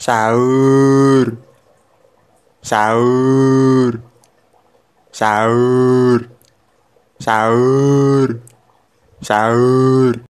sahur sahur sahur sahur sahur